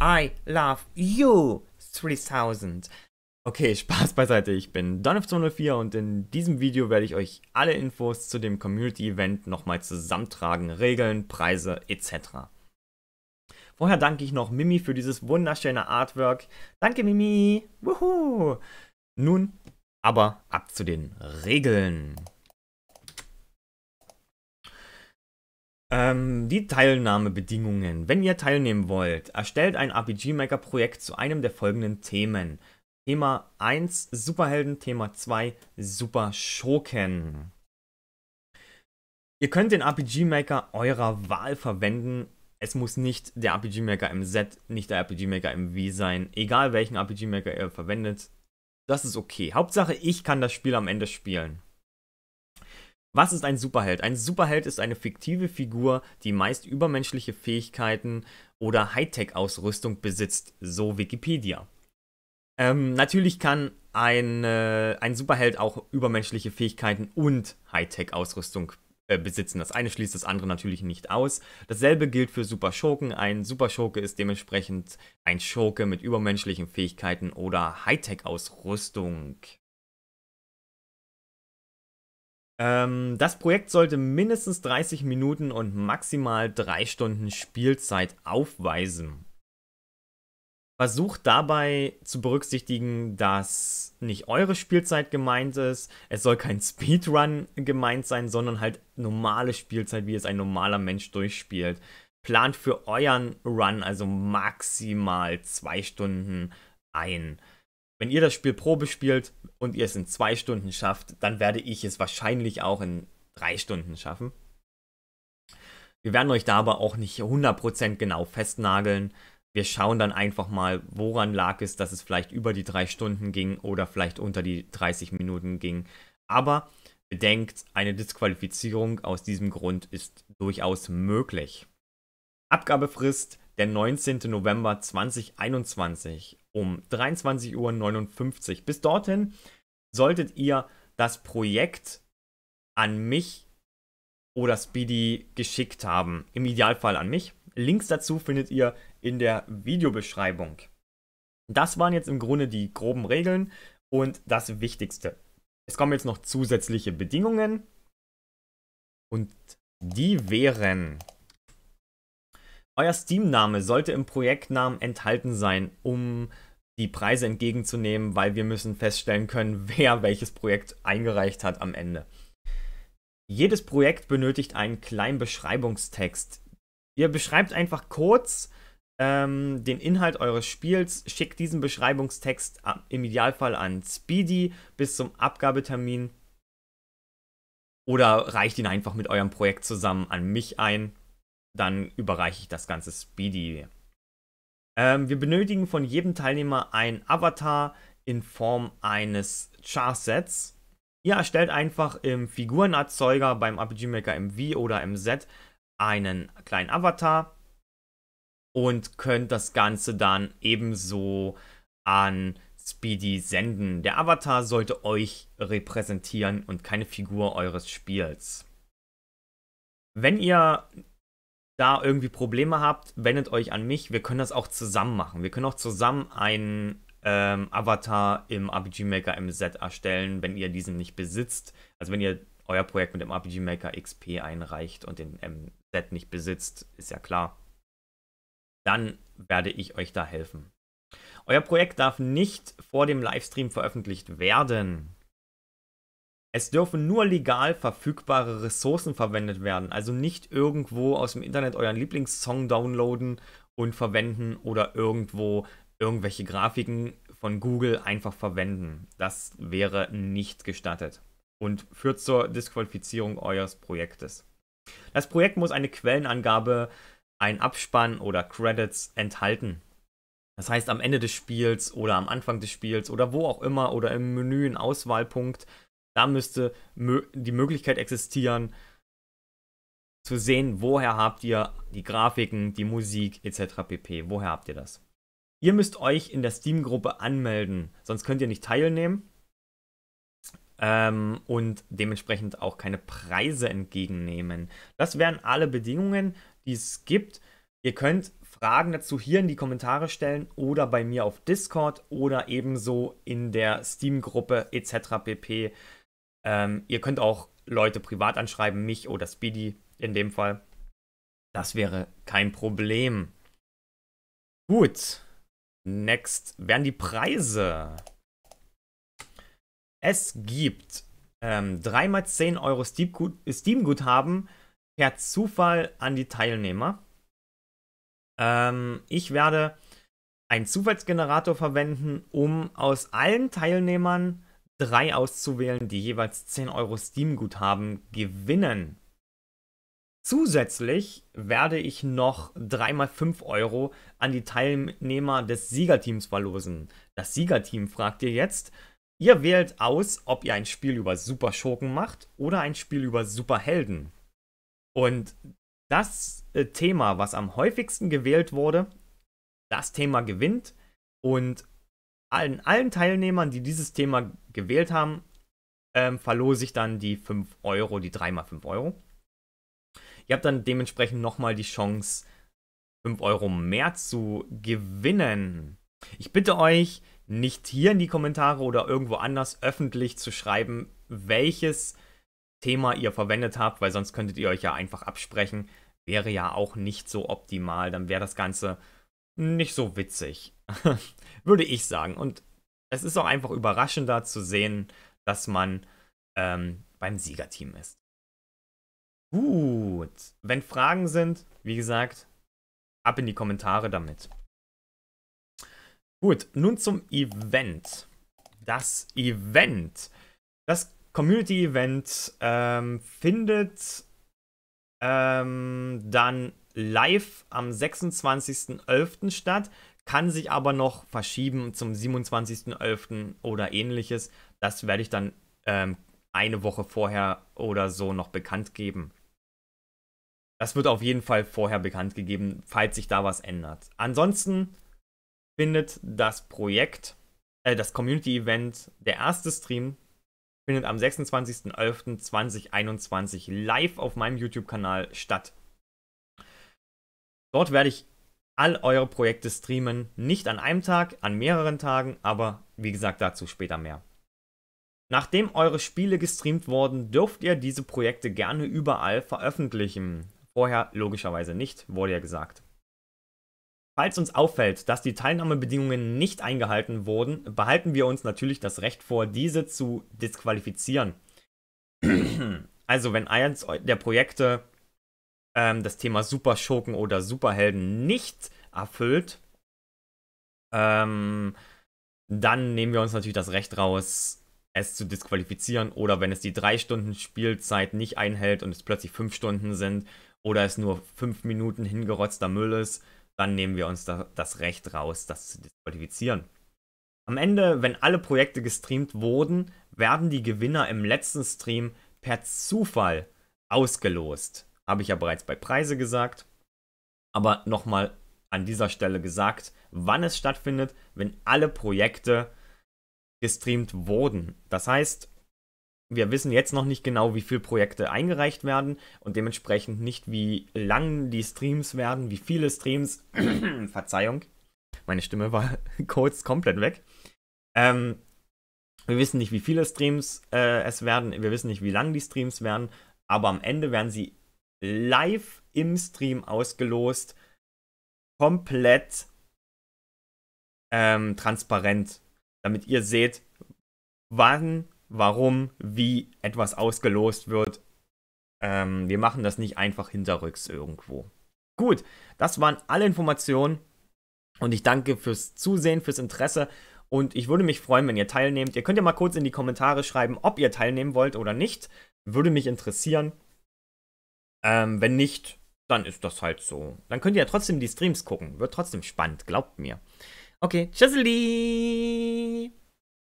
I love you 3000. Okay, Spaß beiseite, ich bin Donif204 und in diesem Video werde ich euch alle Infos zu dem Community Event nochmal zusammentragen, Regeln, Preise etc. Vorher danke ich noch Mimi für dieses wunderschöne Artwork. Danke Mimi! Wuhu! Nun aber ab zu den Regeln. Ähm, die Teilnahmebedingungen. Wenn ihr teilnehmen wollt, erstellt ein RPG Maker Projekt zu einem der folgenden Themen. Thema 1 Superhelden, Thema 2 Super Schurken. Ihr könnt den RPG Maker eurer Wahl verwenden. Es muss nicht der RPG Maker im Z, nicht der RPG Maker im Wii sein. Egal welchen RPG Maker ihr verwendet, das ist okay. Hauptsache, ich kann das Spiel am Ende spielen. Was ist ein Superheld? Ein Superheld ist eine fiktive Figur, die meist übermenschliche Fähigkeiten oder Hightech-Ausrüstung besitzt, so Wikipedia. Ähm, natürlich kann ein, äh, ein Superheld auch übermenschliche Fähigkeiten und Hightech-Ausrüstung äh, besitzen. Das eine schließt das andere natürlich nicht aus. Dasselbe gilt für Superschurken. Ein Superschurke ist dementsprechend ein Schurke mit übermenschlichen Fähigkeiten oder Hightech-Ausrüstung. Ähm, das Projekt sollte mindestens 30 Minuten und maximal 3 Stunden Spielzeit aufweisen. Versucht dabei zu berücksichtigen, dass nicht eure Spielzeit gemeint ist. Es soll kein Speedrun gemeint sein, sondern halt normale Spielzeit, wie es ein normaler Mensch durchspielt. Plant für euren Run also maximal zwei Stunden ein wenn ihr das Spiel Probe spielt und ihr es in zwei Stunden schafft, dann werde ich es wahrscheinlich auch in drei Stunden schaffen. Wir werden euch da aber auch nicht 100% genau festnageln. Wir schauen dann einfach mal, woran lag es, dass es vielleicht über die drei Stunden ging oder vielleicht unter die 30 Minuten ging. Aber bedenkt, eine Disqualifizierung aus diesem Grund ist durchaus möglich. Abgabefrist der 19. November 2021 um 23.59 Uhr. Bis dorthin solltet ihr das Projekt an mich oder Speedy geschickt haben. Im Idealfall an mich. Links dazu findet ihr in der Videobeschreibung. Das waren jetzt im Grunde die groben Regeln und das Wichtigste. Es kommen jetzt noch zusätzliche Bedingungen und die wären, euer Steam-Name sollte im Projektnamen enthalten sein, um die Preise entgegenzunehmen, weil wir müssen feststellen können, wer welches Projekt eingereicht hat am Ende. Jedes Projekt benötigt einen kleinen Beschreibungstext. Ihr beschreibt einfach kurz ähm, den Inhalt eures Spiels, schickt diesen Beschreibungstext im Idealfall an Speedy bis zum Abgabetermin oder reicht ihn einfach mit eurem Projekt zusammen an mich ein. Dann überreiche ich das Ganze Speedy ähm, wir benötigen von jedem Teilnehmer ein Avatar in Form eines Char-Sets. Ihr erstellt einfach im Figurenerzeuger beim RPG Maker MV oder MZ einen kleinen Avatar und könnt das Ganze dann ebenso an Speedy senden. Der Avatar sollte euch repräsentieren und keine Figur eures Spiels. Wenn ihr da irgendwie Probleme habt, wendet euch an mich. Wir können das auch zusammen machen. Wir können auch zusammen einen ähm, Avatar im RPG Maker MZ erstellen, wenn ihr diesen nicht besitzt. Also wenn ihr euer Projekt mit dem RPG Maker XP einreicht und den MZ nicht besitzt, ist ja klar. Dann werde ich euch da helfen. Euer Projekt darf nicht vor dem Livestream veröffentlicht werden. Es dürfen nur legal verfügbare Ressourcen verwendet werden, also nicht irgendwo aus dem Internet euren Lieblingssong downloaden und verwenden oder irgendwo irgendwelche Grafiken von Google einfach verwenden. Das wäre nicht gestattet und führt zur Disqualifizierung eures Projektes. Das Projekt muss eine Quellenangabe, ein Abspann oder Credits enthalten. Das heißt, am Ende des Spiels oder am Anfang des Spiels oder wo auch immer oder im Menü ein Auswahlpunkt da müsste die Möglichkeit existieren, zu sehen, woher habt ihr die Grafiken, die Musik etc. pp. Woher habt ihr das? Ihr müsst euch in der Steam-Gruppe anmelden, sonst könnt ihr nicht teilnehmen ähm, und dementsprechend auch keine Preise entgegennehmen. Das wären alle Bedingungen, die es gibt. Ihr könnt Fragen dazu hier in die Kommentare stellen oder bei mir auf Discord oder ebenso in der Steam-Gruppe etc. pp. Ähm, ihr könnt auch Leute privat anschreiben, mich oder Speedy in dem Fall. Das wäre kein Problem. Gut. Next werden die Preise. Es gibt ähm, 3x10 Euro Steam-Guthaben per Zufall an die Teilnehmer. Ähm, ich werde einen Zufallsgenerator verwenden, um aus allen Teilnehmern drei auszuwählen, die jeweils 10 Euro Steam-Guthaben gewinnen. Zusätzlich werde ich noch 3 x 5 Euro an die Teilnehmer des Siegerteams verlosen. Das Siegerteam fragt ihr jetzt, ihr wählt aus, ob ihr ein Spiel über Superschurken macht oder ein Spiel über Superhelden. Und das äh, Thema, was am häufigsten gewählt wurde, das Thema gewinnt und allen, allen Teilnehmern, die dieses Thema gewählt haben, ähm, verlose ich dann die 5 Euro, die 3x5 Euro. Ihr habt dann dementsprechend nochmal die Chance, 5 Euro mehr zu gewinnen. Ich bitte euch, nicht hier in die Kommentare oder irgendwo anders öffentlich zu schreiben, welches Thema ihr verwendet habt, weil sonst könntet ihr euch ja einfach absprechen. Wäre ja auch nicht so optimal, dann wäre das Ganze nicht so witzig, würde ich sagen. Und es ist auch einfach überraschender zu sehen, dass man ähm, beim Siegerteam ist. Gut, wenn Fragen sind, wie gesagt, ab in die Kommentare damit. Gut, nun zum Event. Das Event. Das Community-Event ähm, findet ähm, dann live am 26.11. statt, kann sich aber noch verschieben zum 27.11. oder ähnliches. Das werde ich dann ähm, eine Woche vorher oder so noch bekannt geben. Das wird auf jeden Fall vorher bekannt gegeben, falls sich da was ändert. Ansonsten findet das Projekt, äh, das Community-Event, der erste Stream findet am 26.11.2021 live auf meinem YouTube-Kanal statt. Dort werde ich all eure Projekte streamen, nicht an einem Tag, an mehreren Tagen, aber wie gesagt dazu später mehr. Nachdem eure Spiele gestreamt wurden, dürft ihr diese Projekte gerne überall veröffentlichen. Vorher logischerweise nicht, wurde ja gesagt. Falls uns auffällt, dass die Teilnahmebedingungen nicht eingehalten wurden, behalten wir uns natürlich das Recht vor, diese zu disqualifizieren. also wenn eins der Projekte ähm, das Thema Superschurken oder Superhelden nicht erfüllt, ähm, dann nehmen wir uns natürlich das Recht raus, es zu disqualifizieren. Oder wenn es die drei Stunden Spielzeit nicht einhält und es plötzlich fünf Stunden sind oder es nur fünf Minuten hingerotzter Müll ist, dann nehmen wir uns da, das Recht raus, das zu disqualifizieren. Am Ende, wenn alle Projekte gestreamt wurden, werden die Gewinner im letzten Stream per Zufall ausgelost. Habe ich ja bereits bei Preise gesagt. Aber nochmal an dieser Stelle gesagt, wann es stattfindet, wenn alle Projekte gestreamt wurden. Das heißt, wir wissen jetzt noch nicht genau, wie viele Projekte eingereicht werden und dementsprechend nicht, wie lang die Streams werden, wie viele Streams. Verzeihung, meine Stimme war kurz komplett weg. Ähm, wir wissen nicht, wie viele Streams äh, es werden, wir wissen nicht, wie lang die Streams werden, aber am Ende werden sie live im Stream ausgelost, komplett ähm, transparent, damit ihr seht, wann warum, wie etwas ausgelost wird. Ähm, wir machen das nicht einfach hinterrücks irgendwo. Gut, das waren alle Informationen und ich danke fürs Zusehen, fürs Interesse und ich würde mich freuen, wenn ihr teilnehmt. Ihr könnt ja mal kurz in die Kommentare schreiben, ob ihr teilnehmen wollt oder nicht. Würde mich interessieren. Ähm, wenn nicht, dann ist das halt so. Dann könnt ihr ja trotzdem die Streams gucken. Wird trotzdem spannend, glaubt mir. Okay, tschüssli!